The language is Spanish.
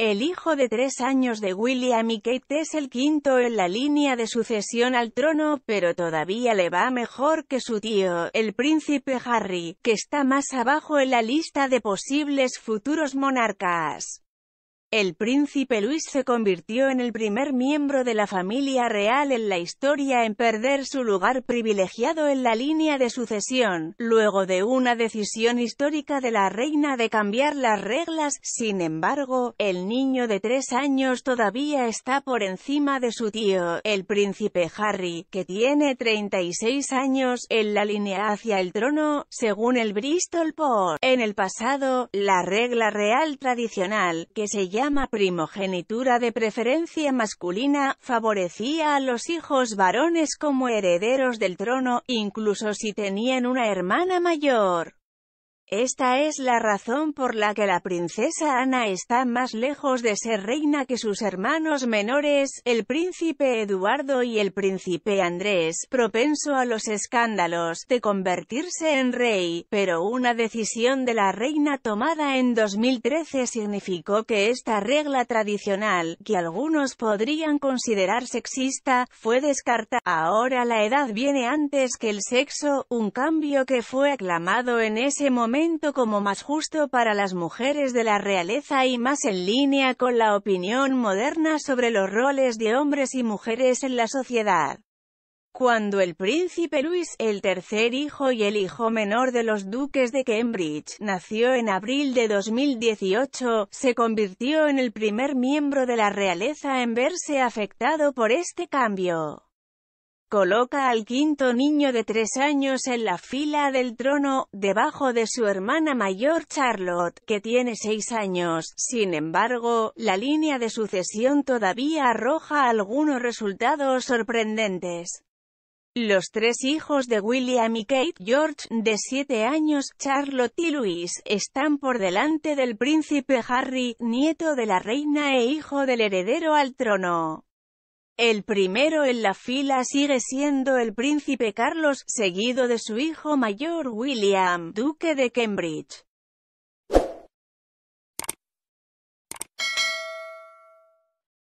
El hijo de tres años de William y Kate es el quinto en la línea de sucesión al trono, pero todavía le va mejor que su tío, el príncipe Harry, que está más abajo en la lista de posibles futuros monarcas. El príncipe Luis se convirtió en el primer miembro de la familia real en la historia en perder su lugar privilegiado en la línea de sucesión, luego de una decisión histórica de la reina de cambiar las reglas, sin embargo, el niño de tres años todavía está por encima de su tío, el príncipe Harry, que tiene 36 años, en la línea hacia el trono, según el Bristol Post. En el pasado, la regla real tradicional, que se llama primogenitura de preferencia masculina, favorecía a los hijos varones como herederos del trono, incluso si tenían una hermana mayor. Esta es la razón por la que la princesa Ana está más lejos de ser reina que sus hermanos menores, el príncipe Eduardo y el príncipe Andrés, propenso a los escándalos de convertirse en rey, pero una decisión de la reina tomada en 2013 significó que esta regla tradicional, que algunos podrían considerar sexista, fue descartada. Ahora la edad viene antes que el sexo, un cambio que fue aclamado en ese momento como más justo para las mujeres de la realeza y más en línea con la opinión moderna sobre los roles de hombres y mujeres en la sociedad. Cuando el príncipe Luis, el tercer hijo y el hijo menor de los duques de Cambridge, nació en abril de 2018, se convirtió en el primer miembro de la realeza en verse afectado por este cambio. Coloca al quinto niño de tres años en la fila del trono, debajo de su hermana mayor Charlotte, que tiene seis años. Sin embargo, la línea de sucesión todavía arroja algunos resultados sorprendentes. Los tres hijos de William y Kate, George, de siete años, Charlotte y Louis, están por delante del príncipe Harry, nieto de la reina e hijo del heredero al trono. El primero en la fila sigue siendo el príncipe Carlos, seguido de su hijo mayor William, duque de Cambridge.